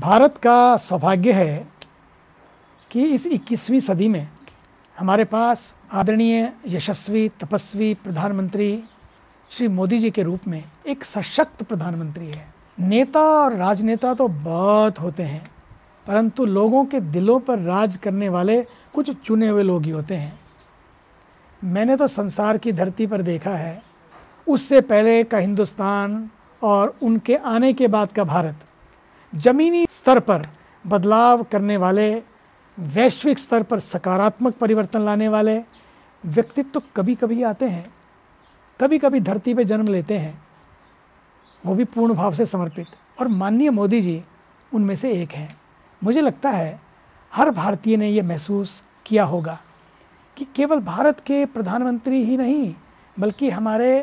भारत का सौभाग्य है कि इस 21वीं सदी में हमारे पास आदरणीय यशस्वी तपस्वी प्रधानमंत्री श्री मोदी जी के रूप में एक सशक्त प्रधानमंत्री है नेता और राजनेता तो बहुत होते हैं परंतु लोगों के दिलों पर राज करने वाले कुछ चुने हुए लोग ही होते हैं मैंने तो संसार की धरती पर देखा है उससे पहले का हिंदुस्तान और उनके आने के बाद का भारत ज़मीनी स्तर पर बदलाव करने वाले वैश्विक स्तर पर सकारात्मक परिवर्तन लाने वाले व्यक्तित्व तो कभी कभी आते हैं कभी कभी धरती पे जन्म लेते हैं वो भी पूर्ण भाव से समर्पित और माननीय मोदी जी उनमें से एक हैं मुझे लगता है हर भारतीय ने ये महसूस किया होगा कि केवल भारत के प्रधानमंत्री ही नहीं बल्कि हमारे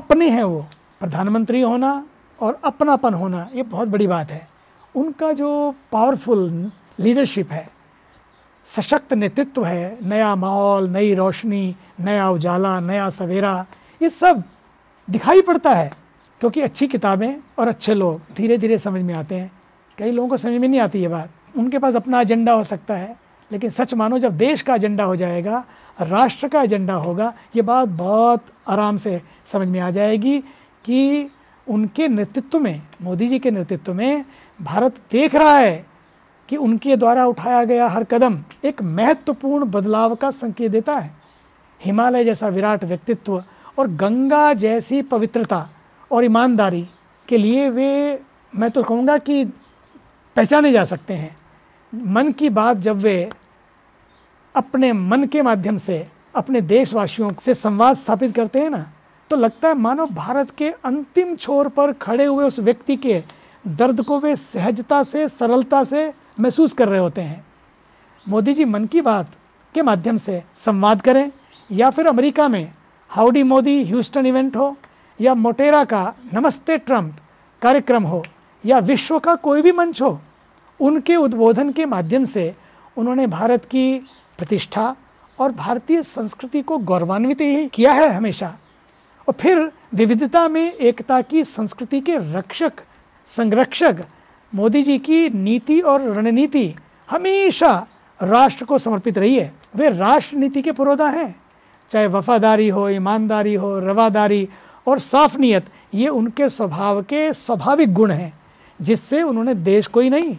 अपने हैं वो प्रधानमंत्री होना और अपनापन होना ये बहुत बड़ी बात है उनका जो पावरफुल लीडरशिप है सशक्त नेतृत्व है नया माहौल नई रोशनी नया उजाला नया सवेरा ये सब दिखाई पड़ता है क्योंकि अच्छी किताबें और अच्छे लोग धीरे धीरे समझ में आते हैं कई लोगों को समझ में नहीं आती ये बात उनके पास अपना एजेंडा हो सकता है लेकिन सच मानो जब देश का एजेंडा हो जाएगा राष्ट्र का एजेंडा होगा ये बात बहुत आराम से समझ में आ जाएगी कि उनके नेतृत्व में मोदी जी के नेतृत्व में भारत देख रहा है कि उनके द्वारा उठाया गया हर कदम एक महत्वपूर्ण बदलाव का संकेत देता है हिमालय जैसा विराट व्यक्तित्व और गंगा जैसी पवित्रता और ईमानदारी के लिए वे मैं तो कहूँगा कि पहचाने जा सकते हैं मन की बात जब वे अपने मन के माध्यम से अपने देशवासियों से संवाद स्थापित करते हैं ना तो लगता है मानो भारत के अंतिम छोर पर खड़े हुए उस व्यक्ति के दर्द को वे सहजता से सरलता से महसूस कर रहे होते हैं मोदी जी मन की बात के माध्यम से संवाद करें या फिर अमेरिका में हाउडी मोदी ह्यूस्टन इवेंट हो या मोटेरा का नमस्ते ट्रम्प कार्यक्रम हो या विश्व का कोई भी मंच हो उनके उद्बोधन के माध्यम से उन्होंने भारत की प्रतिष्ठा और भारतीय संस्कृति को गौरवान्वित ही किया है हमेशा और फिर विविधता में एकता की संस्कृति के रक्षक संरक्षक मोदी जी की नीति और रणनीति हमेशा राष्ट्र को समर्पित रही है वे राष्ट्र नीति के पुरोधा हैं चाहे वफादारी हो ईमानदारी हो रवादारी और साफ नीयत ये उनके स्वभाव के स्वाभाविक गुण हैं जिससे उन्होंने देश को ही नहीं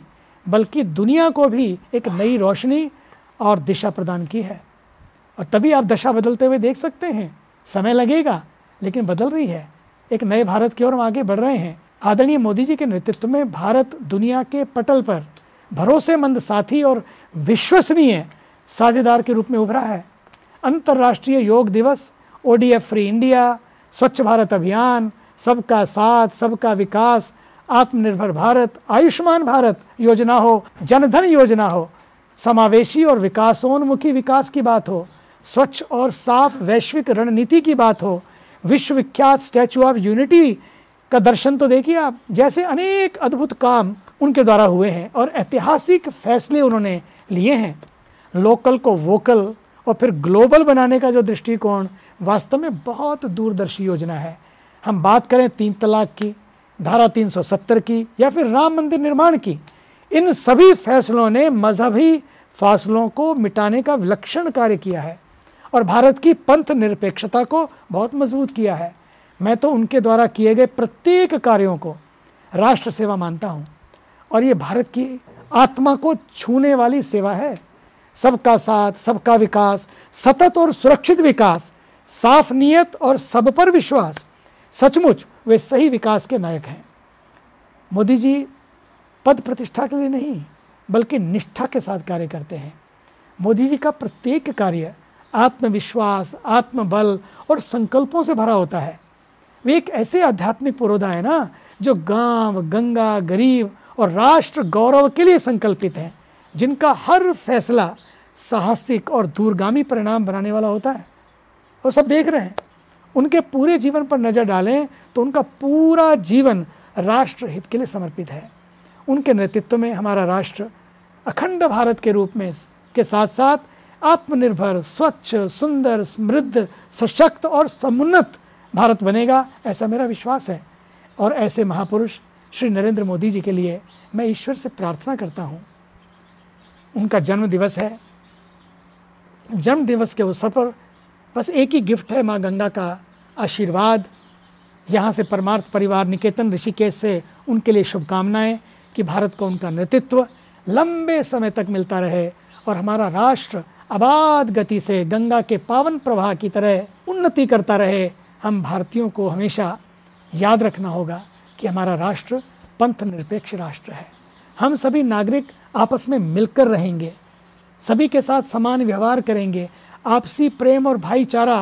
बल्कि दुनिया को भी एक नई रोशनी और दिशा प्रदान की है और तभी आप दशा बदलते हुए देख सकते हैं समय लगेगा लेकिन बदल रही है एक नए भारत की ओर हम आगे बढ़ रहे हैं आदरणीय मोदी जी के नेतृत्व में भारत दुनिया के पटल पर भरोसेमंद साथी और विश्वसनीय साझेदार के रूप में उभरा है अंतर्राष्ट्रीय योग दिवस ओ फ्री इंडिया स्वच्छ भारत अभियान सबका साथ सबका विकास आत्मनिर्भर भारत आयुष्मान भारत योजना हो जनधन योजना हो समावेशी और विकासोन्मुखी विकास की बात हो स्वच्छ और साफ वैश्विक रणनीति की बात हो विश्वविख्यात स्टैचू ऑफ यूनिटी का दर्शन तो देखिए आप जैसे अनेक अद्भुत काम उनके द्वारा हुए हैं और ऐतिहासिक फैसले उन्होंने लिए हैं लोकल को वोकल और फिर ग्लोबल बनाने का जो दृष्टिकोण वास्तव में बहुत दूरदर्शी योजना है हम बात करें तीन तलाक की धारा 370 की या फिर राम मंदिर निर्माण की इन सभी फैसलों ने मजहबी फासलों को मिटाने का विलक्षण कार्य किया है और भारत की पंथ निरपेक्षता को बहुत मजबूत किया है मैं तो उनके द्वारा किए गए प्रत्येक कार्यों को राष्ट्र सेवा मानता हूँ और ये भारत की आत्मा को छूने वाली सेवा है सबका साथ सबका विकास सतत और सुरक्षित विकास साफ नीयत और सब पर विश्वास सचमुच वे सही विकास के नायक हैं मोदी जी पद प्रतिष्ठा के लिए नहीं बल्कि निष्ठा के साथ कार्य करते हैं मोदी जी का प्रत्येक कार्य आत्मविश्वास आत्मबल और संकल्पों से भरा होता है वे एक ऐसे आध्यात्मिक पुरोधा है ना जो गांव गंगा गरीब और राष्ट्र गौरव के लिए संकल्पित हैं जिनका हर फैसला साहसिक और दूरगामी परिणाम बनाने वाला होता है और सब देख रहे हैं उनके पूरे जीवन पर नज़र डालें तो उनका पूरा जीवन राष्ट्र हित के लिए समर्पित है उनके नेतृत्व में हमारा राष्ट्र अखंड भारत के रूप में के साथ साथ आत्मनिर्भर स्वच्छ सुंदर समृद्ध सशक्त और समुन्नत भारत बनेगा ऐसा मेरा विश्वास है और ऐसे महापुरुष श्री नरेंद्र मोदी जी के लिए मैं ईश्वर से प्रार्थना करता हूँ उनका जन्म दिवस है जन्म दिवस के अवसर पर बस एक ही गिफ्ट है माँ गंगा का आशीर्वाद यहाँ से परमार्थ परिवार निकेतन ऋषिकेश से उनके लिए शुभकामनाएं कि भारत को उनका नेतृत्व लंबे समय तक मिलता रहे और हमारा राष्ट्र आबाद गति से गंगा के पावन प्रवाह की तरह उन्नति करता रहे हम भारतीयों को हमेशा याद रखना होगा कि हमारा राष्ट्र पंथ निरपेक्ष राष्ट्र है हम सभी नागरिक आपस में मिलकर रहेंगे सभी के साथ समान व्यवहार करेंगे आपसी प्रेम और भाईचारा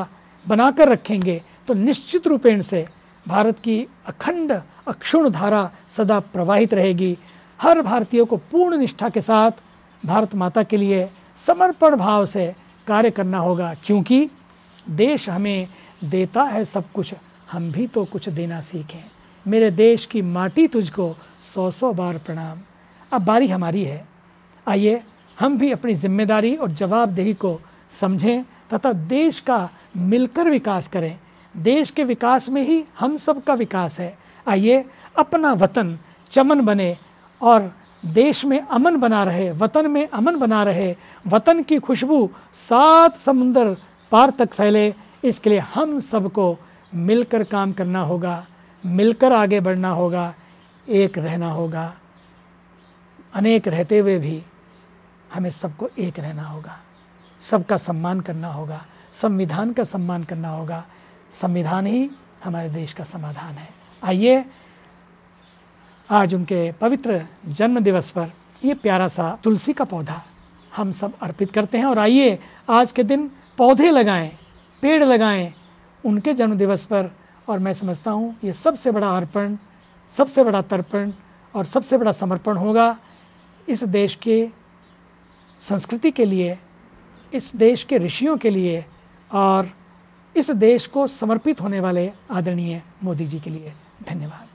बनाकर रखेंगे तो निश्चित रूपेण से भारत की अखंड अक्षुण धारा सदा प्रवाहित रहेगी हर भारतीय को पूर्ण निष्ठा के साथ भारत माता के लिए समर्पण भाव से कार्य करना होगा क्योंकि देश हमें देता है सब कुछ हम भी तो कुछ देना सीखें मेरे देश की माटी तुझको सौ सौ बार प्रणाम अब बारी हमारी है आइए हम भी अपनी जिम्मेदारी और जवाबदेही को समझें तथा देश का मिलकर विकास करें देश के विकास में ही हम सब का विकास है आइए अपना वतन चमन बने और देश में अमन बना रहे वतन में अमन बना रहे वतन की खुशबू सात समुंदर पार तक फैले इसके लिए हम सबको मिलकर काम करना होगा मिलकर आगे बढ़ना होगा एक रहना होगा अनेक रहते हुए भी हमें सबको एक रहना होगा सबका सम्मान करना होगा संविधान का सम्मान करना होगा संविधान ही हमारे देश का समाधान है आइए आज उनके पवित्र जन्म दिवस पर ये प्यारा सा तुलसी का पौधा हम सब अर्पित करते हैं और आइए आज के दिन पौधे लगाएं पेड़ लगाएं उनके जन्मदिवस पर और मैं समझता हूँ ये सबसे बड़ा अर्पण सबसे बड़ा तर्पण और सबसे बड़ा समर्पण होगा इस देश के संस्कृति के लिए इस देश के ऋषियों के लिए और इस देश को समर्पित होने वाले आदरणीय मोदी जी के लिए धन्यवाद